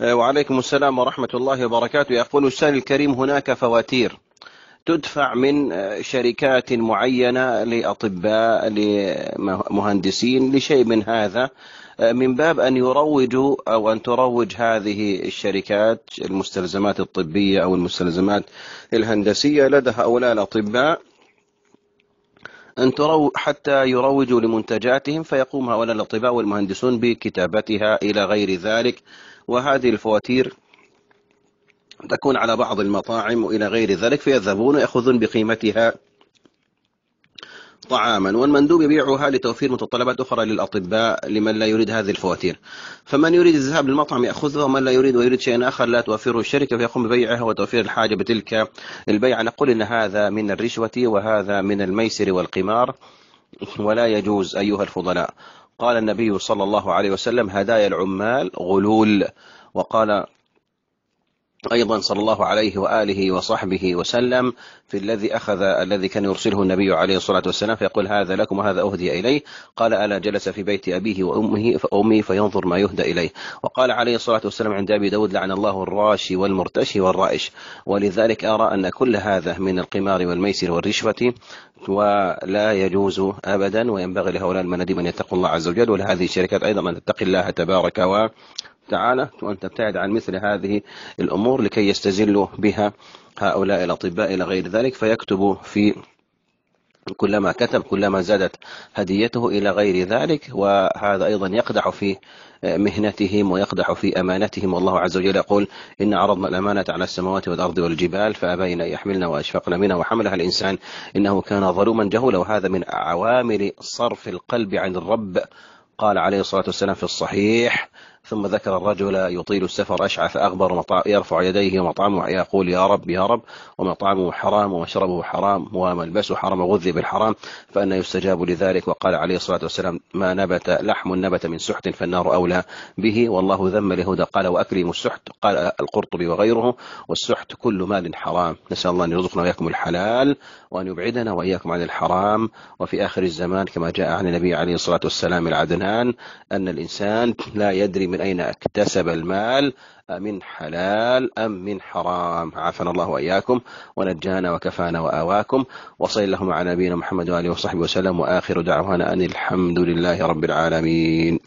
آه، وعليكم السلام ورحمة الله وبركاته يقول السائل الكريم هناك فواتير تدفع من آه، شركات معينة لأطباء لمهندسين لشيء من هذا آه، من باب أن يروجوا أو أن تروج هذه الشركات المستلزمات الطبية أو المستلزمات الهندسية لدى هؤلاء الأطباء أن ترو حتى يروجوا لمنتجاتهم فيقوم هؤلاء الأطباء والمهندسون بكتابتها إلى غير ذلك وهذه الفواتير تكون على بعض المطاعم وإلى غير ذلك فيذهبون ويأخذون بقيمتها طعاما والمندوب يبيعها لتوفير متطلبات أخرى للأطباء لمن لا يريد هذه الفواتير فمن يريد الذهاب للمطعم يأخذها ومن لا يريد ويريد شيئا آخر لا توفره الشركة فيقوم ببيعها وتوفير الحاجة بتلك البيعة نقول إن هذا من الرشوة وهذا من الميسر والقمار ولا يجوز أيها الفضلاء قال النبي صلى الله عليه وسلم هدايا العمال غلول وقال أيضا صلى الله عليه وآله وصحبه وسلم في الذي أخذ الذي كان يرسله النبي عليه الصلاة والسلام فيقول هذا لكم وهذا أهدي إليه قال ألا جلس في بيت أبيه وأمه فأمي فينظر ما يهدى إليه وقال عليه الصلاة والسلام عند أبي داود لعن الله الراشي والمرتشي والرائش ولذلك أرى أن كل هذا من القمار والميسر والرشوة ولا يجوز أبدا وينبغي لهؤلاء المناديب أن يتقوا الله عز وجل ولهذه الشركات أيضا أن تتقي الله تبارك تعالى وأن تبتعد عن مثل هذه الأمور لكي يستزلوا بها هؤلاء الأطباء إلى غير ذلك فيكتبوا في كلما كتب كلما زادت هديته إلى غير ذلك وهذا أيضا يقدح في مهنتهم ويقدح في أمانتهم والله عز وجل يقول إن عرضنا الأمانة على السماوات والأرض والجبال فأبين يحملنا وأشفقنا منها وحملها الإنسان إنه كان ظلوما جهولا وهذا من عوامل صرف القلب عن الرب قال عليه الصلاة والسلام في الصحيح ثم ذكر الرجل يطيل السفر أشعث أغبر مطع... يرفع يديه ومطعمه يقول يا رب يا رب ومطعمه حرام ومشربه حرام وملبسه حرام وغذي بالحرام فأن يستجاب لذلك وقال عليه الصلاة والسلام ما نبت لحم نبت من سحت فالنار أولى به والله ذم لهدى قال وأكرم السحت قال القرطبي وغيره والسحت كل مال حرام نسأل الله أن يرزقنا وإياكم الحلال وأن يبعدنا وإياكم عن الحرام وفي آخر الزمان كما جاء عن النبي عليه الصلاة والسلام العدنان أن الإنسان لا يدري من أين اكتسب المال من حلال أم من حرام عافنا الله وإياكم ونجانا وكفانا وآواكم وصل اللهم على نبينا محمد وآله وصحبه وسلم وآخر دعوانا أن الحمد لله رب العالمين